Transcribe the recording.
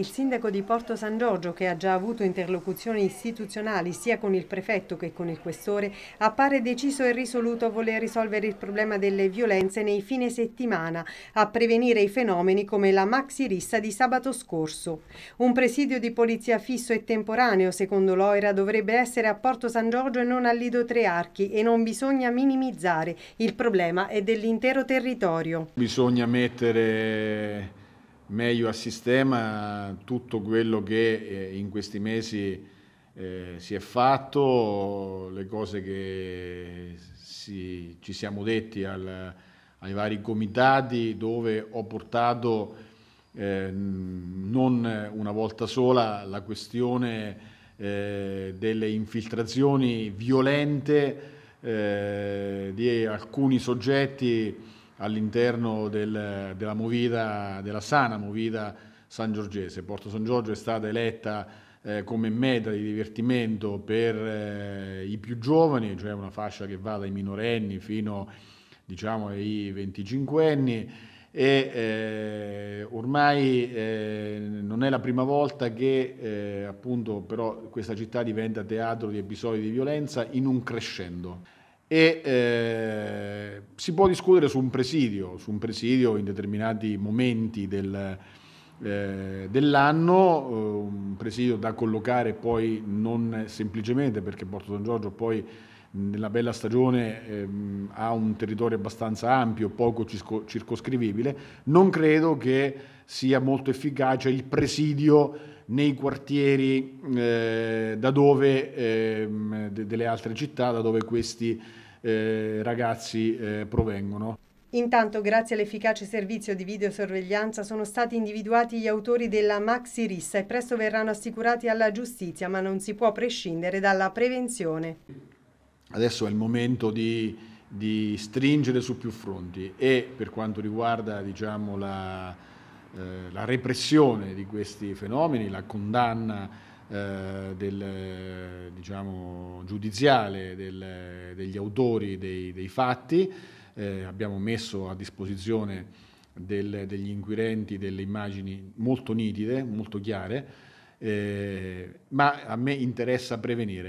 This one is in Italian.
Il sindaco di Porto San Giorgio, che ha già avuto interlocuzioni istituzionali sia con il prefetto che con il questore, appare deciso e risoluto a voler risolvere il problema delle violenze nei fine settimana, a prevenire i fenomeni come la maxi rissa di sabato scorso. Un presidio di polizia fisso e temporaneo, secondo l'OIRA, dovrebbe essere a Porto San Giorgio e non a Lido Trearchi e non bisogna minimizzare. Il problema è dell'intero territorio. Bisogna mettere meglio a sistema tutto quello che eh, in questi mesi eh, si è fatto, le cose che si, ci siamo detti al, ai vari comitati dove ho portato eh, non una volta sola la questione eh, delle infiltrazioni violente eh, di alcuni soggetti all'interno del, della movida, della sana movida San Giorgese. Porto San Giorgio è stata eletta eh, come meta di divertimento per eh, i più giovani, cioè una fascia che va dai minorenni fino diciamo, ai 25 anni e eh, ormai eh, non è la prima volta che eh, appunto però questa città diventa teatro di episodi di violenza in un crescendo e eh, si può discutere su un presidio, su un presidio in determinati momenti del, eh, dell'anno, eh, un presidio da collocare poi non semplicemente perché Porto San Giorgio poi nella bella stagione ehm, ha un territorio abbastanza ampio, poco circo- circoscrivibile, non credo che sia molto efficace il presidio nei quartieri eh, da dove, ehm, de- delle altre città, da dove questi eh, ragazzi eh, provengono. Intanto, grazie all'efficace servizio di videosorveglianza, sono stati individuati gli autori della maxi rissa e presto verranno assicurati alla giustizia, ma non si può prescindere dalla prevenzione adesso è il momento di, di stringere su più fronti e per quanto riguarda diciamo, la, eh, la, repressione di questi fenomeni, la condanna eh, del, diciamo, giudiziale del, degli autori dei, dei fatti, eh, abbiamo messo a disposizione del, degli inquirenti delle immagini molto nitide, molto chiare, eh, ma a me interessa prevenire.